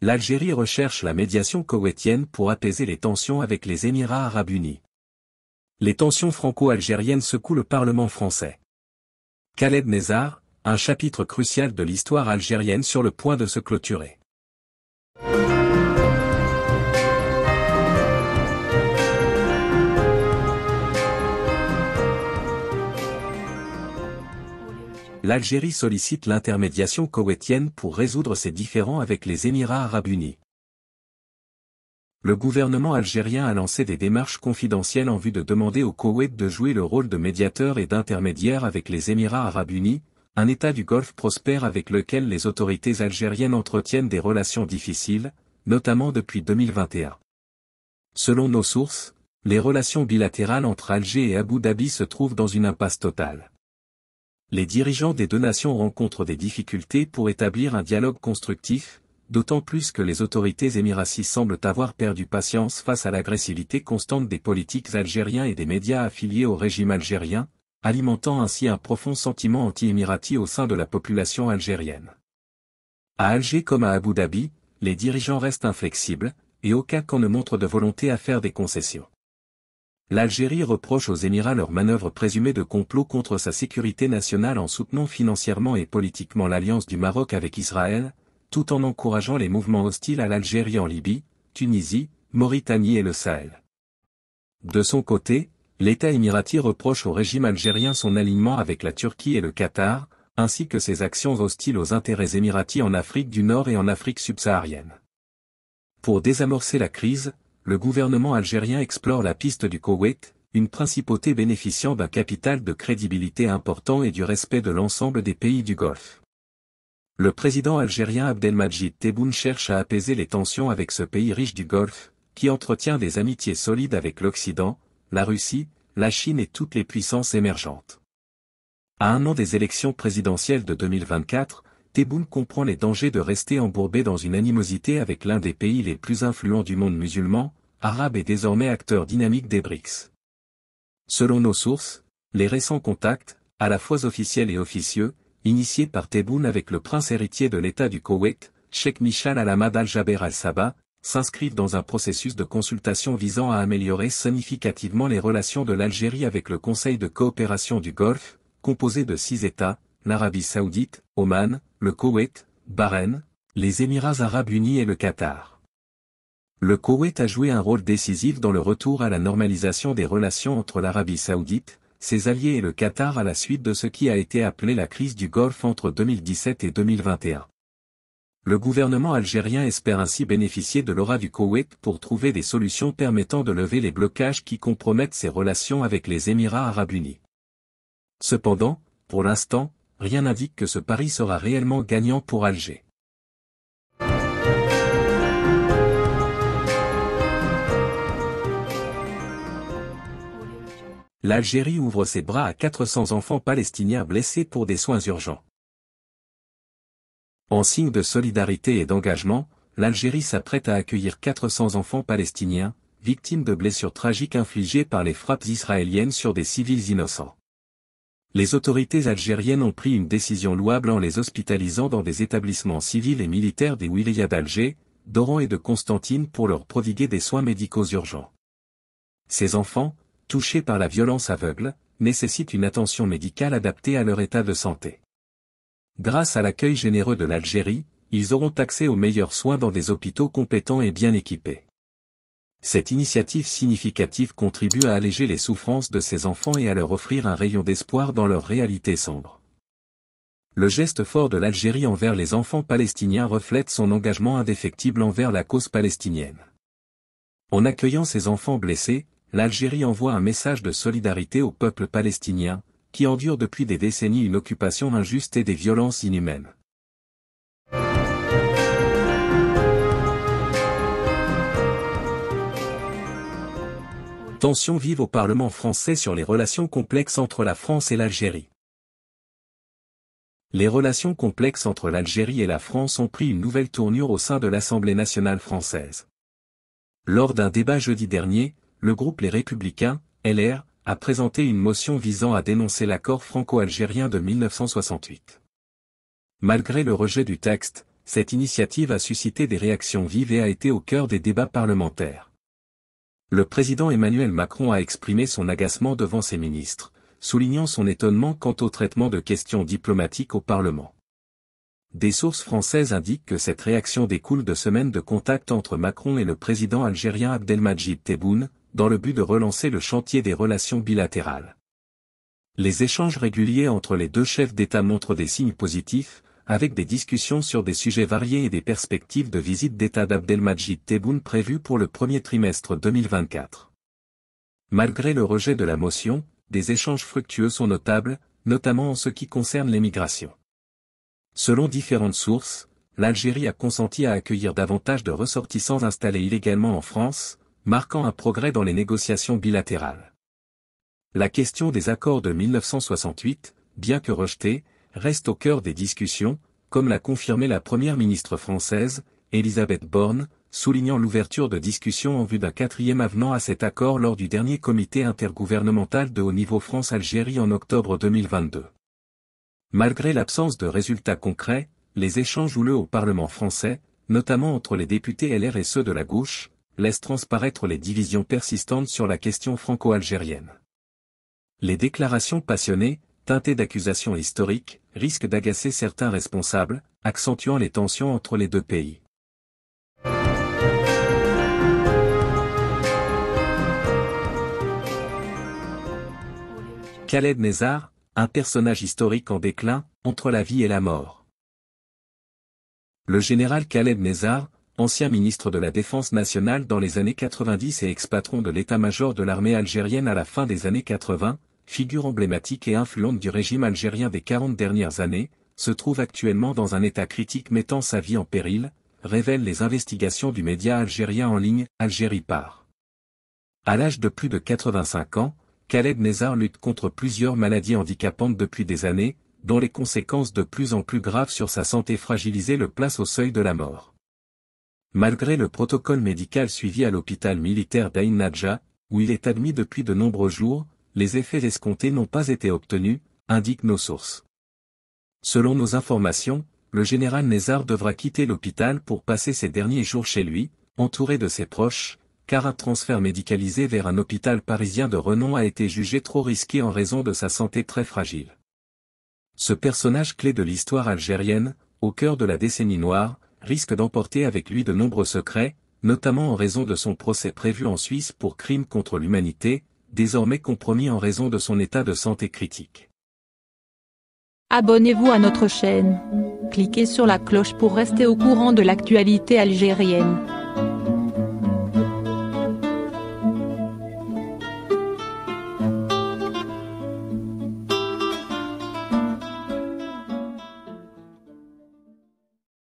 L'Algérie recherche la médiation koweïtienne pour apaiser les tensions avec les Émirats arabes unis. Les tensions franco-algériennes secouent le Parlement français. Khaled Nezar, un chapitre crucial de l'histoire algérienne sur le point de se clôturer. l'Algérie sollicite l'intermédiation koweïtienne pour résoudre ses différends avec les Émirats arabes unis. Le gouvernement algérien a lancé des démarches confidentielles en vue de demander au Koweït de jouer le rôle de médiateur et d'intermédiaire avec les Émirats arabes unis, un État du Golfe prospère avec lequel les autorités algériennes entretiennent des relations difficiles, notamment depuis 2021. Selon nos sources, les relations bilatérales entre Alger et Abu Dhabi se trouvent dans une impasse totale les dirigeants des deux nations rencontrent des difficultés pour établir un dialogue constructif, d'autant plus que les autorités émiraties semblent avoir perdu patience face à l'agressivité constante des politiques algériens et des médias affiliés au régime algérien, alimentant ainsi un profond sentiment anti-émirati au sein de la population algérienne. À Alger comme à Abu Dhabi, les dirigeants restent inflexibles, et aucun camp ne montre de volonté à faire des concessions. L'Algérie reproche aux Émirats leur manœuvre présumée de complot contre sa sécurité nationale en soutenant financièrement et politiquement l'alliance du Maroc avec Israël, tout en encourageant les mouvements hostiles à l'Algérie en Libye, Tunisie, Mauritanie et le Sahel. De son côté, l'État émirati reproche au régime algérien son alignement avec la Turquie et le Qatar, ainsi que ses actions hostiles aux intérêts émiratis en Afrique du Nord et en Afrique subsaharienne. Pour désamorcer la crise, le gouvernement algérien explore la piste du Koweït, une principauté bénéficiant d'un capital de crédibilité important et du respect de l'ensemble des pays du Golfe. Le président algérien Abdelmajid Tebboune cherche à apaiser les tensions avec ce pays riche du Golfe, qui entretient des amitiés solides avec l'Occident, la Russie, la Chine et toutes les puissances émergentes. À un an des élections présidentielles de 2024, Tebboune comprend les dangers de rester embourbé dans une animosité avec l'un des pays les plus influents du monde musulman, arabe et désormais acteur dynamique des BRICS. Selon nos sources, les récents contacts, à la fois officiels et officieux, initiés par Tebboune avec le prince héritier de l'État du Koweït, Sheikh Michal Al-Ahmad Al-Jaber Al-Sabah, s'inscrivent dans un processus de consultation visant à améliorer significativement les relations de l'Algérie avec le Conseil de coopération du Golfe, composé de six États, l'Arabie saoudite, Oman, le Koweït, Bahreïn, les Émirats arabes unis et le Qatar. Le Koweït a joué un rôle décisif dans le retour à la normalisation des relations entre l'Arabie saoudite, ses alliés et le Qatar à la suite de ce qui a été appelé la crise du Golfe entre 2017 et 2021. Le gouvernement algérien espère ainsi bénéficier de l'aura du Koweït pour trouver des solutions permettant de lever les blocages qui compromettent ses relations avec les Émirats arabes unis. Cependant, pour l'instant, rien n'indique que ce pari sera réellement gagnant pour Alger. L'Algérie ouvre ses bras à 400 enfants palestiniens blessés pour des soins urgents. En signe de solidarité et d'engagement, l'Algérie s'apprête à accueillir 400 enfants palestiniens, victimes de blessures tragiques infligées par les frappes israéliennes sur des civils innocents les autorités algériennes ont pris une décision louable en les hospitalisant dans des établissements civils et militaires des wilayas d'Alger, d'Oran et de Constantine pour leur prodiguer des soins médicaux urgents. Ces enfants, touchés par la violence aveugle, nécessitent une attention médicale adaptée à leur état de santé. Grâce à l'accueil généreux de l'Algérie, ils auront accès aux meilleurs soins dans des hôpitaux compétents et bien équipés. Cette initiative significative contribue à alléger les souffrances de ces enfants et à leur offrir un rayon d'espoir dans leur réalité sombre. Le geste fort de l'Algérie envers les enfants palestiniens reflète son engagement indéfectible envers la cause palestinienne. En accueillant ces enfants blessés, l'Algérie envoie un message de solidarité au peuple palestinien, qui endure depuis des décennies une occupation injuste et des violences inhumaines. Tensions vives au Parlement français sur les relations complexes entre la France et l'Algérie. Les relations complexes entre l'Algérie et la France ont pris une nouvelle tournure au sein de l'Assemblée nationale française. Lors d'un débat jeudi dernier, le groupe Les Républicains, LR, a présenté une motion visant à dénoncer l'accord franco-algérien de 1968. Malgré le rejet du texte, cette initiative a suscité des réactions vives et a été au cœur des débats parlementaires. Le président Emmanuel Macron a exprimé son agacement devant ses ministres, soulignant son étonnement quant au traitement de questions diplomatiques au Parlement. Des sources françaises indiquent que cette réaction découle de semaines de contacts entre Macron et le président algérien Abdelmajid Tebboune, dans le but de relancer le chantier des relations bilatérales. Les échanges réguliers entre les deux chefs d'État montrent des signes positifs, avec des discussions sur des sujets variés et des perspectives de visite d'État d'Abdelmajid Tebboune prévues pour le premier trimestre 2024. Malgré le rejet de la motion, des échanges fructueux sont notables, notamment en ce qui concerne l'émigration. Selon différentes sources, l'Algérie a consenti à accueillir davantage de ressortissants installés illégalement en France, marquant un progrès dans les négociations bilatérales. La question des accords de 1968, bien que rejetée, reste au cœur des discussions, comme l'a confirmé la première ministre française, Elisabeth Borne, soulignant l'ouverture de discussions en vue d'un quatrième avenant à cet accord lors du dernier comité intergouvernemental de haut niveau France-Algérie en octobre 2022. Malgré l'absence de résultats concrets, les échanges houleux au Parlement français, notamment entre les députés LR et ceux de la gauche, laissent transparaître les divisions persistantes sur la question franco-algérienne. Les déclarations passionnées, Teinté d'accusations historiques, risque d'agacer certains responsables, accentuant les tensions entre les deux pays. Khaled Nezar, un personnage historique en déclin, entre la vie et la mort. Le général Khaled Nezar, ancien ministre de la Défense nationale dans les années 90 et ex-patron de l'état-major de l'armée algérienne à la fin des années 80, figure emblématique et influente du régime algérien des 40 dernières années, se trouve actuellement dans un état critique mettant sa vie en péril, révèlent les investigations du média algérien en ligne, Algérie part. À l'âge de plus de 85 ans, Khaled Nezar lutte contre plusieurs maladies handicapantes depuis des années, dont les conséquences de plus en plus graves sur sa santé fragilisée le placent au seuil de la mort. Malgré le protocole médical suivi à l'hôpital militaire d'Ain Nadja, où il est admis depuis de nombreux jours, les effets escomptés n'ont pas été obtenus, indiquent nos sources. Selon nos informations, le général Nézard devra quitter l'hôpital pour passer ses derniers jours chez lui, entouré de ses proches, car un transfert médicalisé vers un hôpital parisien de renom a été jugé trop risqué en raison de sa santé très fragile. Ce personnage clé de l'histoire algérienne, au cœur de la décennie noire, risque d'emporter avec lui de nombreux secrets, notamment en raison de son procès prévu en Suisse pour crimes contre l'humanité, désormais compromis en raison de son état de santé critique. Abonnez-vous à notre chaîne. Cliquez sur la cloche pour rester au courant de l'actualité algérienne.